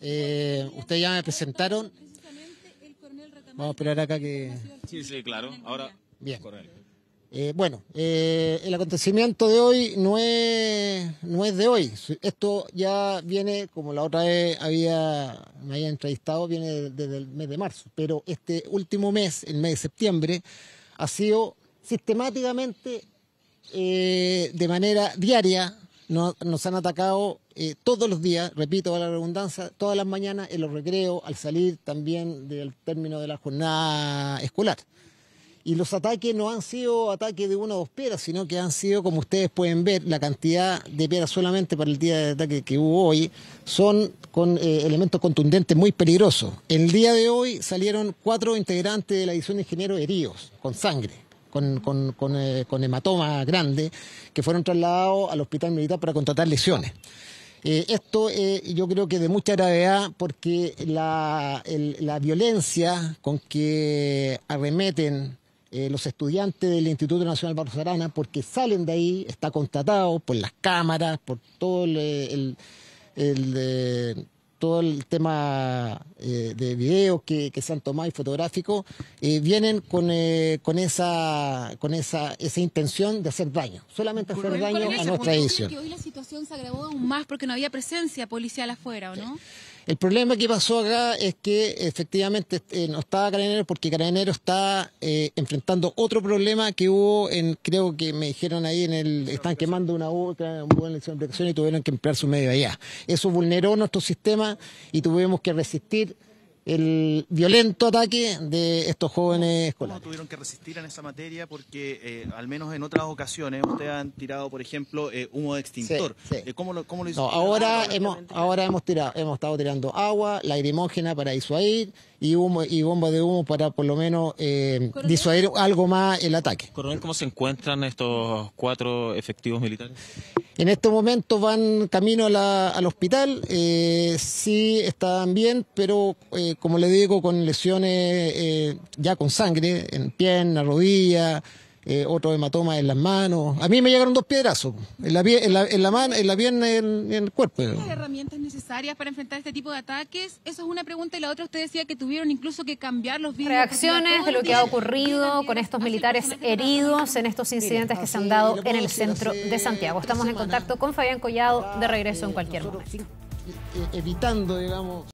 Eh, ustedes ya me presentaron. Vamos a esperar acá que. Sí, sí, claro. Ahora. Bien. Eh, bueno, eh, el acontecimiento de hoy no es, no es de hoy. Esto ya viene, como la otra vez había, me había entrevistado, viene desde el mes de marzo. Pero este último mes, el mes de septiembre, ha sido sistemáticamente, de manera diaria, nos han atacado eh, todos los días, repito a la redundancia, todas las mañanas, en los recreos, al salir también del término de la jornada escolar. Y los ataques no han sido ataques de una o dos piedras, sino que han sido, como ustedes pueden ver, la cantidad de piedras solamente para el día de ataque que hubo hoy, son con eh, elementos contundentes muy peligrosos. El día de hoy salieron cuatro integrantes de la edición de ingeniero heridos, con sangre con, con, eh, grandes que fueron trasladados al hospital militar para contratar lesiones. Eh, esto eh, yo creo que de mucha gravedad porque la, violencia con que arremeten los estudiantes del Instituto Nacional Barros porque salen de ahí, está constatado por las cámaras, por todo el todo el tema eh, de video que, se han tomado y fotográfico, eh, vienen con, eh, con, esa, con esa, esa intención de hacer daño, solamente hacer daño a nuestra edición. hoy la situación se agravó aún más porque no había presencia policial afuera, ¿o no? El problema que pasó acá es que efectivamente eh, no estaba Carabinero porque Carabinero está eh, enfrentando otro problema que hubo en, creo que me dijeron ahí en el, están quemando una otra, un buen elección de y tuvieron que emplear su medio allá. Eso vulneró nuestro sistema y tuvimos que resistir el violento ataque de estos jóvenes escolares. ¿Cómo tuvieron que resistir en esa materia? Porque eh, al menos en otras ocasiones ustedes han tirado, por ejemplo, eh, humo de extintor. Eh, ¿Cómo, lo, ¿Cómo ahora, ah, hemos, ahora hemos, tirado, hemos estado tirando agua, lagrimógena para disuadir y humo y bombas de humo para por lo menos disuadir algo más el ataque. Coronel, ¿cómo se encuentran estos cuatro efectivos militares? En este momento van camino a al hospital, eh, sí están bien, pero eh, como le digo, con lesiones eh, ya con sangre en pierna, rodilla, eh, otro hematoma en las manos. A mí me llegaron dos piedrazos, en la, en la, en en la pierna en, el cuerpo. las herramientas necesarias para enfrentar este tipo de ataques? Esa es una pregunta. Y la otra, usted decía que tuvieron incluso que cambiar los vínculos. Reacciones de lo que ha ocurrido con estos militares heridos en estos incidentes que se han dado en el centro de Santiago. Estamos en contacto con Fabián Collado, de regreso en eh, cualquier momento. Eh, evitando, digamos...